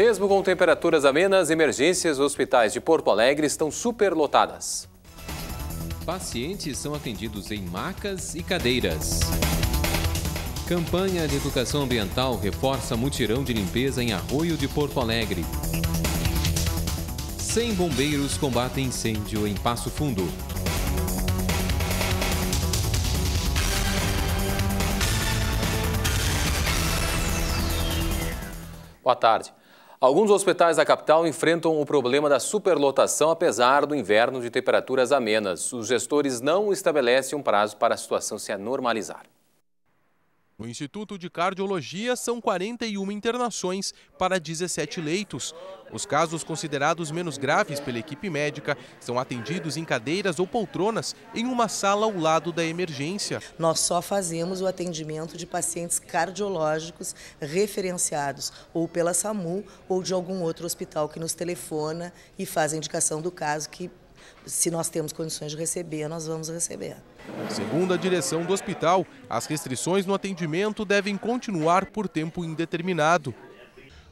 Mesmo com temperaturas amenas, emergências hospitais de Porto Alegre estão superlotadas. Pacientes são atendidos em macas e cadeiras. Campanha de Educação Ambiental reforça mutirão de limpeza em Arroio de Porto Alegre. 100 bombeiros combatem incêndio em Passo Fundo. Boa tarde. Alguns hospitais da capital enfrentam o problema da superlotação, apesar do inverno de temperaturas amenas. Os gestores não estabelecem um prazo para a situação se normalizar. No Instituto de Cardiologia, são 41 internações para 17 leitos. Os casos considerados menos graves pela equipe médica são atendidos em cadeiras ou poltronas em uma sala ao lado da emergência. Nós só fazemos o atendimento de pacientes cardiológicos referenciados ou pela SAMU ou de algum outro hospital que nos telefona e faz a indicação do caso que se nós temos condições de receber, nós vamos receber. Segundo a direção do hospital, as restrições no atendimento devem continuar por tempo indeterminado.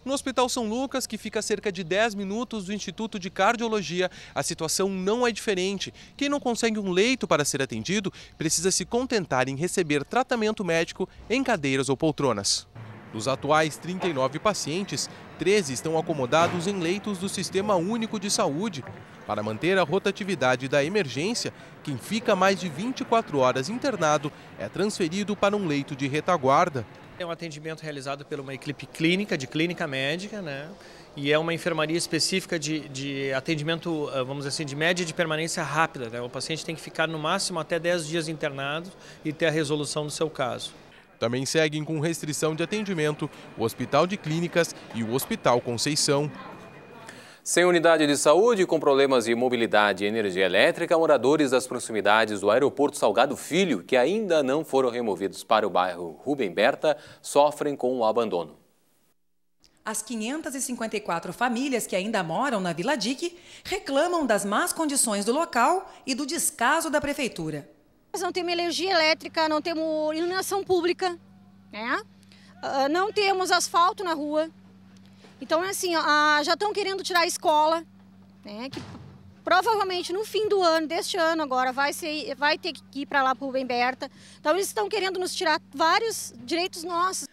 No Hospital São Lucas, que fica a cerca de 10 minutos do Instituto de Cardiologia, a situação não é diferente. Quem não consegue um leito para ser atendido precisa se contentar em receber tratamento médico em cadeiras ou poltronas. Dos atuais 39 pacientes, 13 estão acomodados em leitos do Sistema Único de Saúde. Para manter a rotatividade da emergência, quem fica mais de 24 horas internado é transferido para um leito de retaguarda. É um atendimento realizado por uma equipe clínica, de clínica médica, né? E é uma enfermaria específica de, de atendimento, eh, vamos dizer assim, de média de permanência rápida. Né? O paciente tem que ficar no máximo até 10 dias internado e ter a resolução do seu caso. Também seguem com restrição de atendimento o Hospital de Clínicas e o Hospital Conceição. Sem unidade de saúde, com problemas de mobilidade e energia elétrica, moradores das proximidades do aeroporto Salgado Filho, que ainda não foram removidos para o bairro Rubem Berta, sofrem com o abandono. As 554 famílias que ainda moram na Vila Dique reclamam das más condições do local e do descaso da prefeitura. Nós não temos energia elétrica, não temos iluminação pública, né? Uh, não temos asfalto na rua. Então, é assim, uh, já estão querendo tirar a escola, né? Que provavelmente no fim do ano, deste ano agora, vai, ser, vai ter que ir para lá para o Berta. Então, eles estão querendo nos tirar vários direitos nossos.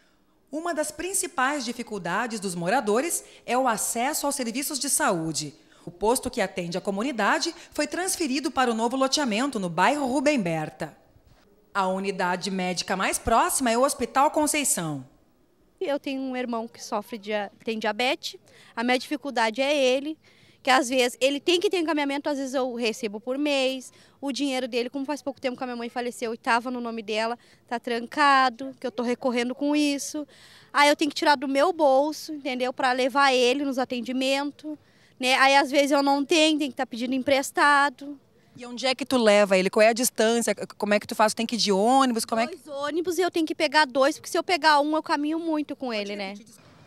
Uma das principais dificuldades dos moradores é o acesso aos serviços de saúde. O posto que atende a comunidade foi transferido para o novo loteamento no bairro Rubem Berta. A unidade médica mais próxima é o Hospital Conceição. Eu tenho um irmão que sofre de tem diabetes. A minha dificuldade é ele, que às vezes ele tem que ter encaminhamento, às vezes eu recebo por mês. O dinheiro dele, como faz pouco tempo que a minha mãe faleceu e estava no nome dela, tá trancado, que eu estou recorrendo com isso. Aí eu tenho que tirar do meu bolso, entendeu? Para levar ele nos atendimentos né? Aí às vezes eu não tenho, tem que estar tá pedindo emprestado. E onde é que tu leva ele? Qual é a distância? Como é que tu faz? tem que ir de ônibus? Como dois é que... ônibus e eu tenho que pegar dois, porque se eu pegar um, eu caminho muito com ele, né?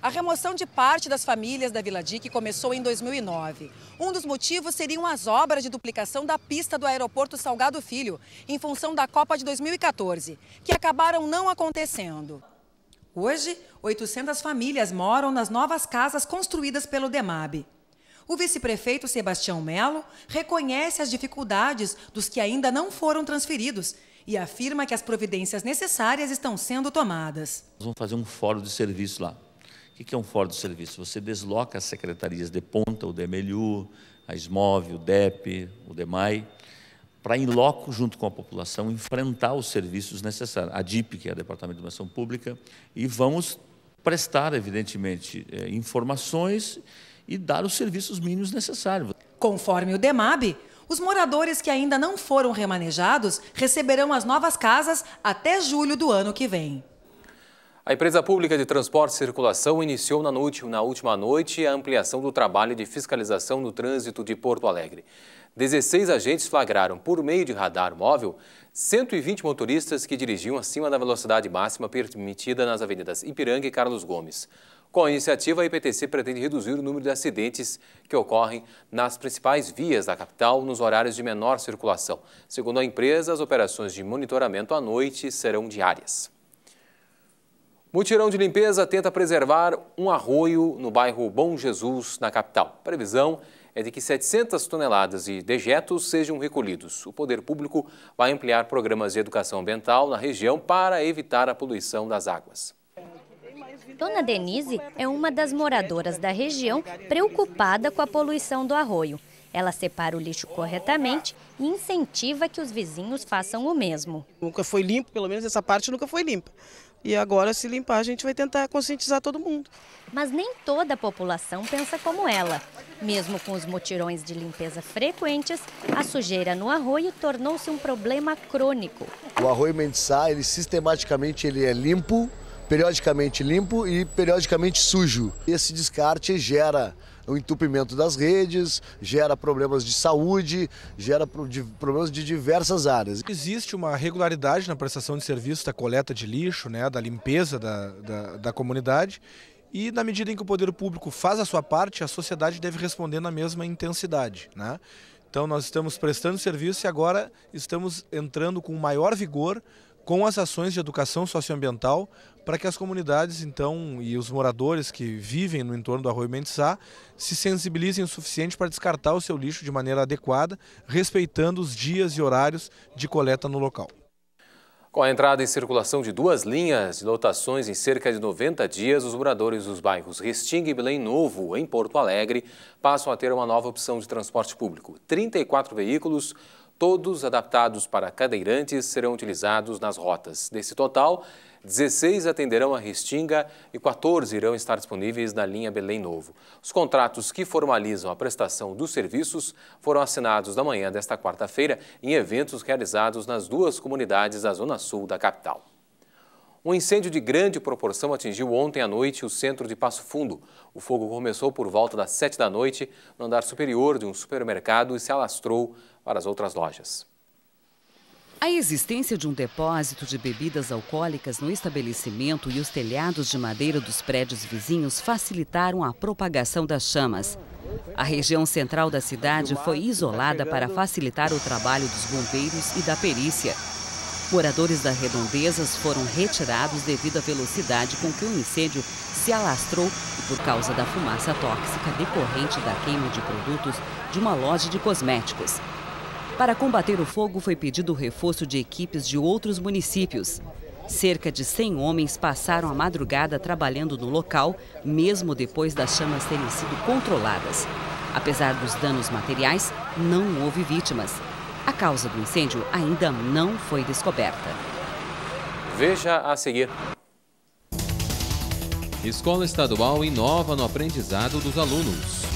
A remoção de parte das famílias da Vila Dique começou em 2009. Um dos motivos seriam as obras de duplicação da pista do aeroporto Salgado Filho, em função da Copa de 2014, que acabaram não acontecendo. Hoje, 800 famílias moram nas novas casas construídas pelo DEMAB. O vice-prefeito Sebastião Melo reconhece as dificuldades dos que ainda não foram transferidos e afirma que as providências necessárias estão sendo tomadas. Nós vamos fazer um fórum de serviço lá. O que é um fórum de serviço? Você desloca as secretarias de ponta, o DMLU, a SMOV, o DEP, o DEMAI, para, em loco, junto com a população, enfrentar os serviços necessários. A DIP, que é o Departamento de Ação Pública, e vamos prestar, evidentemente, eh, informações e dar os serviços mínimos necessários. Conforme o DEMAB, os moradores que ainda não foram remanejados receberão as novas casas até julho do ano que vem. A empresa pública de transporte e circulação iniciou na, noite, na última noite a ampliação do trabalho de fiscalização no trânsito de Porto Alegre. 16 agentes flagraram, por meio de radar móvel, 120 motoristas que dirigiam acima da velocidade máxima permitida nas avenidas Ipiranga e Carlos Gomes. Com a iniciativa, a IPTC pretende reduzir o número de acidentes que ocorrem nas principais vias da capital nos horários de menor circulação. Segundo a empresa, as operações de monitoramento à noite serão diárias. Mutirão de limpeza tenta preservar um arroio no bairro Bom Jesus, na capital. Previsão é de que 700 toneladas de dejetos sejam recolhidos. O poder público vai ampliar programas de educação ambiental na região para evitar a poluição das águas. Dona Denise é uma das moradoras da região preocupada com a poluição do arroio. Ela separa o lixo corretamente e incentiva que os vizinhos façam o mesmo. Nunca foi limpo, pelo menos essa parte nunca foi limpa. E agora, se limpar, a gente vai tentar conscientizar todo mundo. Mas nem toda a população pensa como ela. Mesmo com os mutirões de limpeza frequentes, a sujeira no arroio tornou-se um problema crônico. O arroio Mendesá, ele sistematicamente ele é limpo, periodicamente limpo e periodicamente sujo. Esse descarte gera o entupimento das redes, gera problemas de saúde, gera problemas de diversas áreas. Existe uma regularidade na prestação de serviço da coleta de lixo, né, da limpeza da, da, da comunidade e na medida em que o poder público faz a sua parte, a sociedade deve responder na mesma intensidade, né? Então nós estamos prestando serviço e agora estamos entrando com maior vigor com as ações de educação socioambiental para que as comunidades, então, e os moradores que vivem no entorno do Arroio Mendesá se sensibilizem o suficiente para descartar o seu lixo de maneira adequada, respeitando os dias e horários de coleta no local. Com a entrada em circulação de duas linhas de lotações em cerca de 90 dias, os moradores dos bairros Restinga e Belém Novo, em Porto Alegre, passam a ter uma nova opção de transporte público. 34 veículos todos adaptados para cadeirantes, serão utilizados nas rotas. Desse total, 16 atenderão a Restinga e 14 irão estar disponíveis na linha Belém Novo. Os contratos que formalizam a prestação dos serviços foram assinados na manhã desta quarta-feira em eventos realizados nas duas comunidades da Zona Sul da capital. Um incêndio de grande proporção atingiu ontem à noite o centro de Passo Fundo. O fogo começou por volta das 7 da noite no andar superior de um supermercado e se alastrou para as outras lojas. A existência de um depósito de bebidas alcoólicas no estabelecimento e os telhados de madeira dos prédios vizinhos facilitaram a propagação das chamas. A região central da cidade foi isolada para facilitar o trabalho dos bombeiros e da perícia. Moradores das redondezas foram retirados devido à velocidade com que o incêndio se alastrou e por causa da fumaça tóxica decorrente da queima de produtos de uma loja de cosméticos. Para combater o fogo, foi pedido o reforço de equipes de outros municípios. Cerca de 100 homens passaram a madrugada trabalhando no local, mesmo depois das chamas terem sido controladas. Apesar dos danos materiais, não houve vítimas. A causa do incêndio ainda não foi descoberta. Veja a seguir. Escola Estadual inova no aprendizado dos alunos.